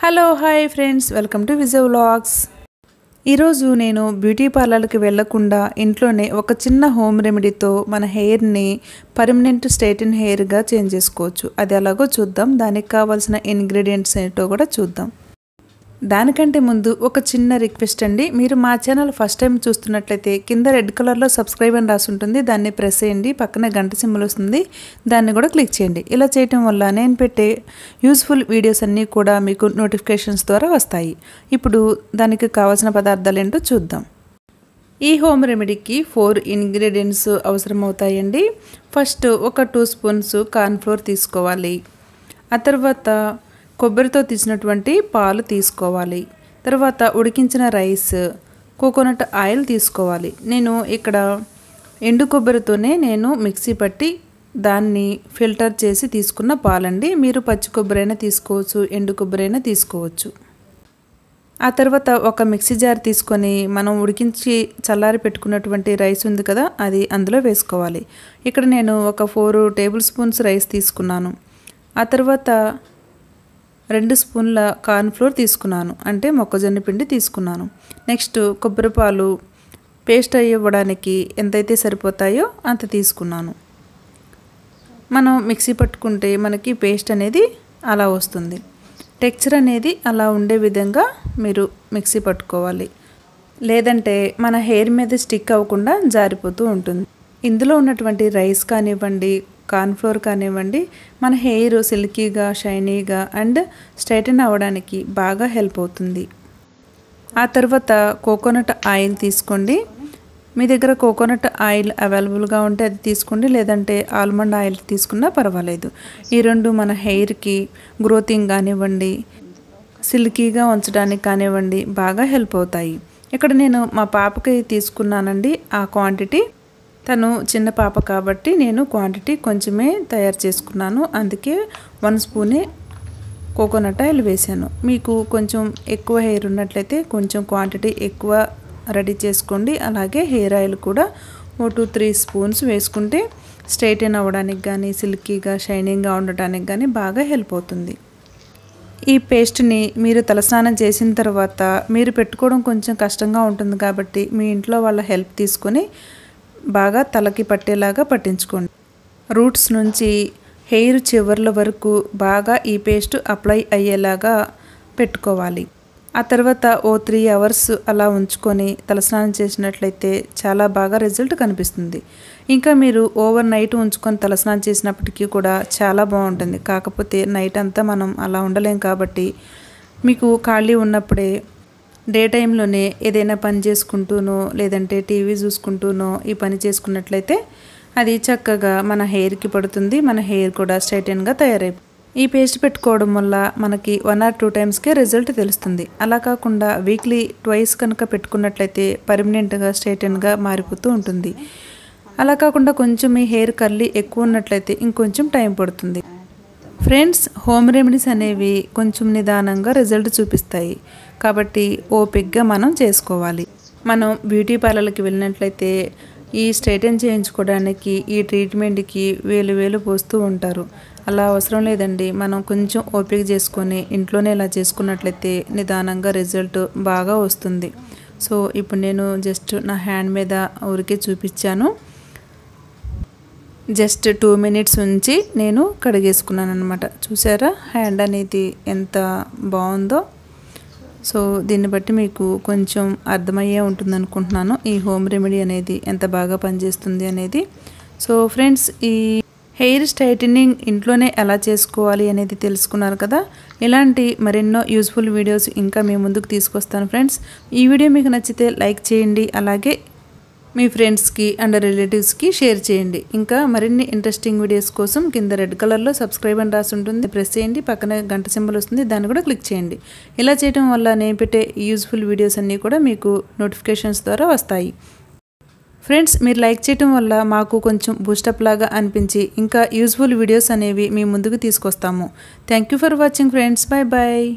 hello hi friends welcome to Vijay vlogs ఈరోజు నేను beauty పార్లర్కి వెళ్లకుండా ఇంట్లోనే ఒక చిన్న హోమ్ రెమెడీతో మన హెయిర్ని పర్మనెంట్ స్ట్రైటన్ హెయిర్గా చేంజ్ చేసుకోవచ్చు అది ఎలాగో చూద్దాం దానికి కావాల్సిన ఇంగ్రీడియంట్స్ ఏంటో కూడా చూద్దాం దానికంటే ముందు ఒక చిన్న రిక్వెస్ట్ అండి మీరు మా ఛానల్ ఫస్ట్ టైం చూస్తున్నట్లయితే కింద రెడ్ కలర్లో సబ్స్క్రైబ్ అని రాసి ఉంటుంది దాన్ని ప్రెస్ చేయండి పక్కన గంట సింబల్ వస్తుంది దాన్ని కూడా క్లిక్ చేయండి ఇలా చేయటం వల్ల నేను పెట్టే యూస్ఫుల్ వీడియోస్ అన్నీ కూడా మీకు నోటిఫికేషన్స్ ద్వారా వస్తాయి ఇప్పుడు దానికి కావాల్సిన పదార్థాలు ఏంటో చూద్దాం ఈ హోమ్ రెమెడీకి ఫోర్ ఇంగ్రీడియంట్స్ అవసరమవుతాయండి ఫస్ట్ ఒక టూ స్పూన్స్ కార్న్ఫ్లోర్ తీసుకోవాలి ఆ తర్వాత కొబ్బరితో తీసినటువంటి పాలు తీసుకోవాలి తర్వాత ఉడికించిన రైస్ కోకోనట్ ఆయిల్ తీసుకోవాలి నేను ఇక్కడ ఎండు కొబ్బరితోనే నేను మిక్సీ పట్టి దాన్ని ఫిల్టర్ చేసి తీసుకున్న పాలండి మీరు పచ్చి కొబ్బరైనా తీసుకోవచ్చు ఎండు కొబ్బరైనా తీసుకోవచ్చు ఆ తర్వాత ఒక మిక్సీ జార్ తీసుకొని మనం ఉడికించి చల్లారి పెట్టుకున్నటువంటి రైస్ ఉంది కదా అది అందులో వేసుకోవాలి ఇక్కడ నేను ఒక ఫోర్ టేబుల్ స్పూన్స్ రైస్ తీసుకున్నాను ఆ తర్వాత రెండు స్పూన్ల కార్న్ఫ్లోర్ తీసుకున్నాను అంటే మొక్కజొన్న పిండి తీసుకున్నాను నెక్స్ట్ కొబ్బరిపాలు పేస్ట్ అయ్యవ్వడానికి ఎంతైతే సరిపోతాయో అంత తీసుకున్నాను మనం మిక్సీ పట్టుకుంటే మనకి పేస్ట్ అనేది అలా వస్తుంది టెక్చర్ అనేది అలా ఉండే విధంగా మీరు మిక్సీ పట్టుకోవాలి లేదంటే మన హెయిర్ మీద స్టిక్ అవ్వకుండా జారిపోతూ ఉంటుంది ఇందులో ఉన్నటువంటి రైస్ కానివ్వండి కార్న్ఫ్లోర్ కానివ్వండి మన హెయిర్ సిల్కీగా షైనీగా అండ్ స్ట్రైటన్ అవ్వడానికి బాగా హెల్ప్ అవుతుంది ఆ తర్వాత కోకోనట్ ఆయిల్ తీసుకోండి మీ దగ్గర కోకోనట్ ఆయిల్ అవైలబుల్గా ఉంటే అది తీసుకోండి లేదంటే ఆల్మండ్ ఆయిల్ తీసుకున్నా పర్వాలేదు ఈ రెండు మన హెయిర్కి గ్రోతింగ్ కానివ్వండి సిల్కీగా ఉంచడానికి కానివ్వండి బాగా హెల్ప్ అవుతాయి ఇక్కడ నేను మా పాపకి తీసుకున్నానండి ఆ క్వాంటిటీ తను చిన్న పాప కాబట్టి నేను క్వాంటిటీ కొంచెమే తయారు చేసుకున్నాను అందుకే వన్ స్పూనే కోకోనట్ ఆయిల్ వేశాను మీకు కొంచెం ఎక్కువ హెయిర్ ఉన్నట్లయితే కొంచెం క్వాంటిటీ ఎక్కువ రెడీ చేసుకోండి అలాగే హెయిర్ ఆయిల్ కూడా ఓ టూ త్రీ స్పూన్స్ వేసుకుంటే స్ట్రైటెన్ అవ్వడానికి కానీ సిల్కీగా షైనింగ్గా ఉండటానికి కానీ బాగా హెల్ప్ అవుతుంది ఈ పేస్ట్ని మీరు తలస్నానం చేసిన తర్వాత మీరు పెట్టుకోవడం కొంచెం కష్టంగా ఉంటుంది కాబట్టి మీ ఇంట్లో వాళ్ళ హెల్ప్ తీసుకొని బాగా తలకి పట్టేలాగా పట్టించుకోండి రూట్స్ నుంచి హెయిర్ చివర్ల వరకు బాగా ఈ పేస్ట్ అప్లై అయ్యేలాగా పెట్టుకోవాలి ఆ తర్వాత ఓ త్రీ అవర్స్ అలా ఉంచుకొని తలస్నానం చేసినట్లయితే చాలా బాగా రిజల్ట్ కనిపిస్తుంది ఇంకా మీరు ఓవర్ నైట్ ఉంచుకొని తలస్నానం చేసినప్పటికీ కూడా చాలా బాగుంటుంది కాకపోతే నైట్ అంతా మనం అలా ఉండలేం కాబట్టి మీకు ఖాళీ ఉన్నప్పుడే డే టైంలోనే ఏదైనా పని చేసుకుంటూనో లేదంటే టీవీ చూసుకుంటూనో ఈ పని చేసుకున్నట్లయితే అది చక్కగా మన హెయిర్కి పడుతుంది మన హెయిర్ కూడా స్ట్రైటన్గా తయారై ఈ పేస్ట్ పెట్టుకోవడం వల్ల మనకి వన్ ఆర్ టూ టైమ్స్కే రిజల్ట్ తెలుస్తుంది అలా కాకుండా వీక్లీ ట్వైస్ కనుక పెట్టుకున్నట్లయితే పర్మనెంట్గా స్ట్రైటన్గా మారిపోతూ ఉంటుంది అలా కాకుండా కొంచెం మీ హెయిర్ కర్లీ ఎక్కువ ఉన్నట్లయితే ఇంకొంచెం టైం పడుతుంది ఫ్రెండ్స్ హోమ్ రెమెడీస్ అనేవి కొంచెం నిదానంగా రిజల్ట్ చూపిస్తాయి కాబట్టి ఓపిక్గా మనం చేసుకోవాలి మనం బ్యూటీ పార్లర్కి వెళ్ళినట్లయితే ఈ స్ట్రైటన్ చేయించుకోవడానికి ఈ ట్రీట్మెంట్కి వేలు వేలు పోస్తూ ఉంటారు అలా అవసరం లేదండి మనం కొంచెం ఓపిక చేసుకొని ఇంట్లోనే ఇలా చేసుకున్నట్లయితే నిదానంగా రిజల్ట్ బాగా వస్తుంది సో ఇప్పుడు నేను జస్ట్ నా హ్యాండ్ మీద ఊరికే చూపించాను జస్ట్ టూ మినిట్స్ ఉంచి నేను కడిగేసుకున్నాను అనమాట చూసారా హ్యాండ్ అనేది ఎంత బాగుందో సో దీన్ని బట్టి మీకు కొంచెం అర్థమయ్యే ఉంటుంది అనుకుంటున్నాను ఈ హోమ్ రెమెడీ అనేది ఎంత బాగా పనిచేస్తుంది అనేది సో ఫ్రెండ్స్ ఈ హెయిర్ స్ట్రైటనింగ్ ఇంట్లోనే ఎలా చేసుకోవాలి అనేది తెలుసుకున్నారు కదా ఇలాంటి మరెన్నో యూస్ఫుల్ వీడియోస్ ఇంకా మీ ముందుకు తీసుకొస్తాను ఫ్రెండ్స్ ఈ వీడియో మీకు నచ్చితే లైక్ చేయండి అలాగే మీ ఫ్రెండ్స్కి అండ్ రిలేటివ్స్కి షేర్ చేయండి ఇంకా మరిన్ని ఇంట్రెస్టింగ్ వీడియోస్ కోసం కింద రెడ్ కలర్లో సబ్స్క్రైబ్ అని రాసి ఉంటుంది ప్రెస్ చేయండి పక్కన గంట సింబల్ వస్తుంది దాన్ని కూడా క్లిక్ చేయండి ఇలా చేయడం వల్ల నేను పెట్టే యూజ్ఫుల్ వీడియోస్ అన్నీ కూడా మీకు నోటిఫికేషన్స్ ద్వారా వస్తాయి ఫ్రెండ్స్ మీరు లైక్ చేయటం వల్ల మాకు కొంచెం బూస్టప్ లాగా అనిపించి ఇంకా యూజ్ఫుల్ వీడియోస్ అనేవి మీ ముందుకు తీసుకొస్తాము thank you for watching friends bye bye